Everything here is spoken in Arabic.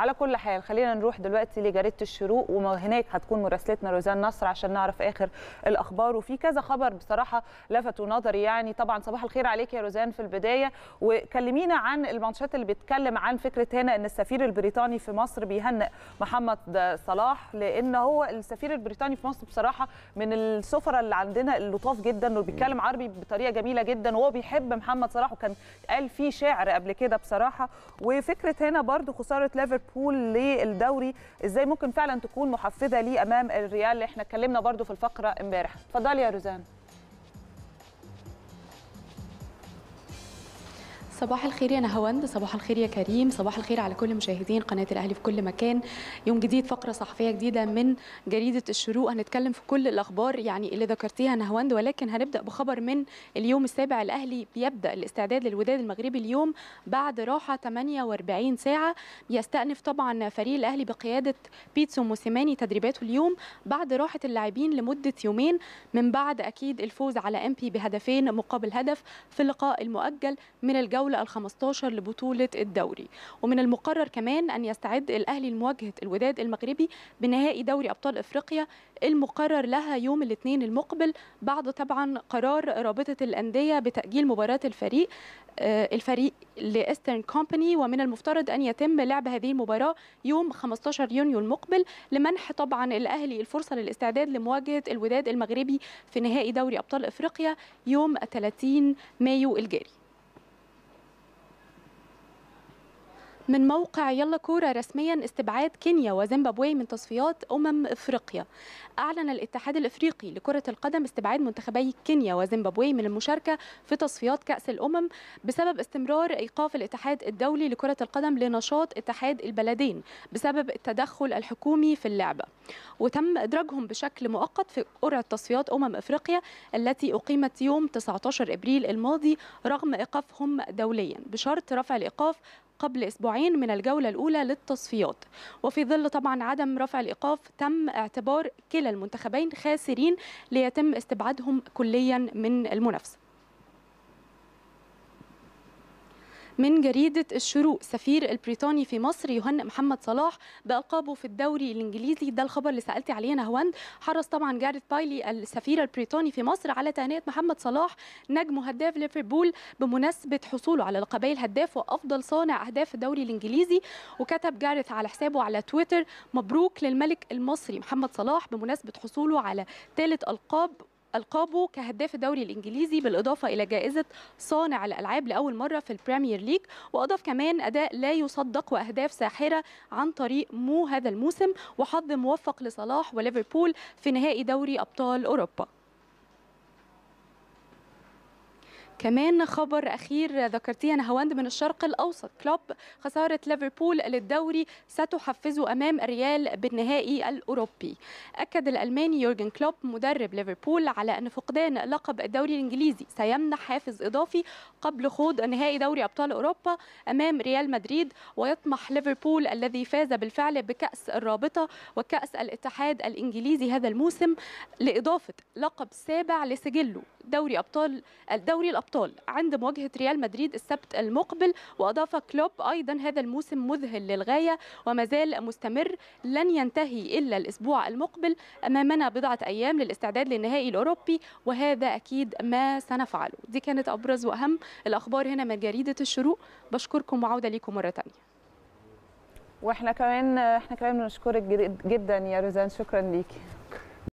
على كل حال خلينا نروح دلوقتي لجريده الشروق وهناك هتكون مراسلتنا روزان نصر عشان نعرف اخر الاخبار وفي كذا خبر بصراحه لفتوا نظري يعني طبعا صباح الخير عليك يا روزان في البدايه وكلمينا عن المنشات اللي بيتكلم عن فكره هنا ان السفير البريطاني في مصر بيهنئ محمد صلاح لان هو السفير البريطاني في مصر بصراحه من السفراء اللي عندنا اللطاف جدا وبيتكلم عربي بطريقه جميله جدا وهو بيحب محمد صلاح وكان قال فيه شعر قبل كده بصراحه وفكره هنا برضو خساره ليفربول ليفربول للدوري ازاي ممكن فعلا تكون محفزه ليه امام الريال اللي احنا اتكلمنا برده في الفقره امبارح اتفضلي يا روزان صباح الخير يا نهاوند صباح الخير يا كريم صباح الخير على كل مشاهدين قناة الأهلي في كل مكان يوم جديد فقرة صحفية جديدة من جريدة الشروق هنتكلم في كل الأخبار يعني اللي ذكرتيها نهاوند ولكن هنبدأ بخبر من اليوم السابع الأهلي بيبدأ الاستعداد للوداد المغربي اليوم بعد راحة 48 ساعة يستأنف طبعا فريق الأهلي بقيادة بيتسو موسيماني تدريباته اليوم بعد راحة اللاعبين لمدة يومين من بعد أكيد الفوز على أمبي بهدفين مقابل هدف في اللقاء المؤجل من الجولة الجولة ال15 لبطولة الدوري ومن المقرر كمان أن يستعد الأهلي لمواجهة الوداد المغربي بنهائي دوري أبطال إفريقيا المقرر لها يوم الاثنين المقبل بعد طبعا قرار رابطة الأندية بتأجيل مباراة الفريق آه، الفريق لايسترن كومباني ومن المفترض ان يتم لعب هذه المباراه يوم 15 يونيو المقبل لمنح طبعا الاهلي الفرصه للاستعداد لمواجهه الوداد المغربي في نهائي دوري ابطال افريقيا يوم 30 مايو الجاري من موقع يلا كورة رسميا استبعاد كينيا وزيمبابوي من تصفيات أمم إفريقيا أعلن الاتحاد الإفريقي لكرة القدم استبعاد منتخبي كينيا وزيمبابوي من المشاركة في تصفيات كأس الأمم بسبب استمرار إيقاف الاتحاد الدولي لكرة القدم لنشاط اتحاد البلدين بسبب التدخل الحكومي في اللعبة وتم إدراجهم بشكل مؤقت في قرعة تصفيات أمم إفريقيا التي أقيمت يوم 19 إبريل الماضي رغم إيقافهم دوليا بشرط رفع الإيقاف قبل أسبوعين من الجولة الأولى للتصفيات وفي ظل طبعا عدم رفع الإيقاف تم اعتبار كلا المنتخبين خاسرين ليتم استبعادهم كليا من المنافسة من جريدة الشروق سفير البريطاني في مصر يهنئ محمد صلاح بألقابه في الدوري الإنجليزي ده الخبر اللي سألتي عليه نهوند حرص طبعا جاريث بايلي السفير البريطاني في مصر على تهنئة محمد صلاح نجم هداف ليفربول بمناسبة حصوله على لقبي الهداف وأفضل صانع أهداف الدوري الإنجليزي وكتب جاريث على حسابه على تويتر مبروك للملك المصري محمد صلاح بمناسبة حصوله على ثالث ألقاب ألقابه كهداف الدوري الإنجليزي بالإضافة إلى جائزة صانع الألعاب لأول مرة في البريمير ليج وأضاف كمان أداء لا يصدق وأهداف ساحرة عن طريق مو هذا الموسم وحظ موفق لصلاح وليفربول في نهائي دوري أبطال أوروبا كمان خبر اخير ذكرتيه انا هوند من الشرق الاوسط كلوب خساره ليفربول للدوري ستحفزه امام ريال بالنهائي الاوروبي اكد الالماني يورجن كلوب مدرب ليفربول على ان فقدان لقب الدوري الانجليزي سيمنح حافز اضافي قبل خوض نهائي دوري ابطال اوروبا امام ريال مدريد ويطمح ليفربول الذي فاز بالفعل بكاس الرابطه وكاس الاتحاد الانجليزي هذا الموسم لاضافه لقب سابع لسجله دوري ابطال الدوري الابطال الأبطال عند مواجهة ريال مدريد السبت المقبل وأضاف كلوب أيضا هذا الموسم مذهل للغاية وما زال مستمر لن ينتهي إلا الأسبوع المقبل أمامنا بضعة أيام للاستعداد للنهائي الأوروبي وهذا أكيد ما سنفعله دي كانت أبرز وأهم الأخبار هنا من جريدة الشروق بشكركم وعودة ليكم مرة تانية واحنا كمان احنا كمان بنشكرك جدا يا روزان شكرا ليكي